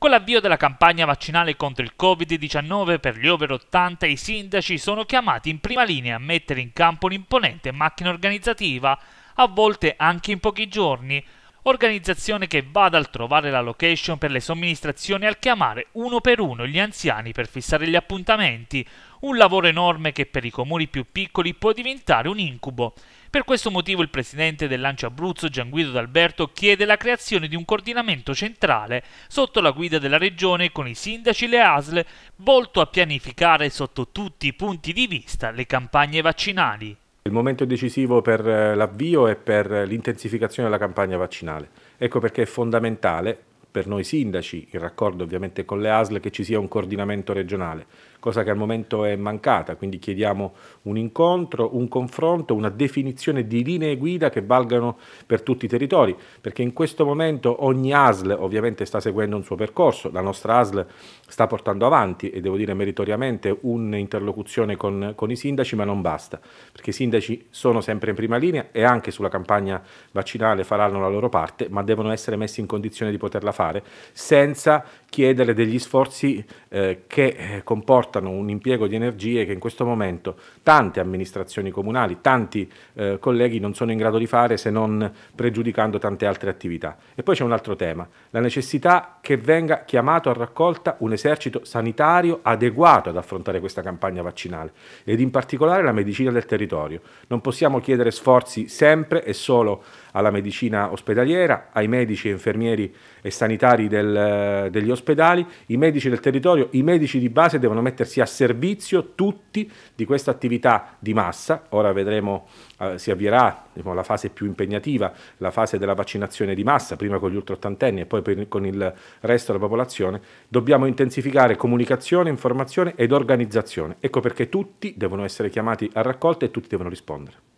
Con l'avvio della campagna vaccinale contro il Covid-19 per gli over 80 i sindaci sono chiamati in prima linea a mettere in campo un'imponente macchina organizzativa, a volte anche in pochi giorni, organizzazione che vada dal trovare la location per le somministrazioni al chiamare uno per uno gli anziani per fissare gli appuntamenti, un lavoro enorme che per i comuni più piccoli può diventare un incubo. Per questo motivo il presidente del Lancio Abruzzo Gianguido D'Alberto chiede la creazione di un coordinamento centrale sotto la guida della regione con i sindaci e le ASL volto a pianificare sotto tutti i punti di vista le campagne vaccinali. Il momento decisivo per eh, l'avvio e per l'intensificazione della campagna vaccinale. Ecco perché è fondamentale per noi sindaci, in raccordo ovviamente con le ASL, che ci sia un coordinamento regionale, cosa che al momento è mancata, quindi chiediamo un incontro, un confronto, una definizione di linee guida che valgano per tutti i territori, perché in questo momento ogni ASL ovviamente sta seguendo un suo percorso, la nostra ASL sta portando avanti e devo dire meritoriamente un'interlocuzione con, con i sindaci, ma non basta, perché i sindaci sono sempre in prima linea e anche sulla campagna vaccinale faranno la loro parte, ma devono essere messi in condizione di poterla fare fare senza chiedere degli sforzi eh, che eh, comportano un impiego di energie che in questo momento tante amministrazioni comunali, tanti eh, colleghi non sono in grado di fare se non pregiudicando tante altre attività. E poi c'è un altro tema, la necessità che venga chiamato a raccolta un esercito sanitario adeguato ad affrontare questa campagna vaccinale ed in particolare la medicina del territorio. Non possiamo chiedere sforzi sempre e solo alla medicina ospedaliera, ai medici e infermieri e sanitari sanitari del, degli ospedali, i medici del territorio, i medici di base devono mettersi a servizio tutti di questa attività di massa. Ora vedremo, eh, si avvierà diciamo, la fase più impegnativa, la fase della vaccinazione di massa, prima con gli ultraottantenni e poi per, con il resto della popolazione. Dobbiamo intensificare comunicazione, informazione ed organizzazione. Ecco perché tutti devono essere chiamati a raccolta e tutti devono rispondere.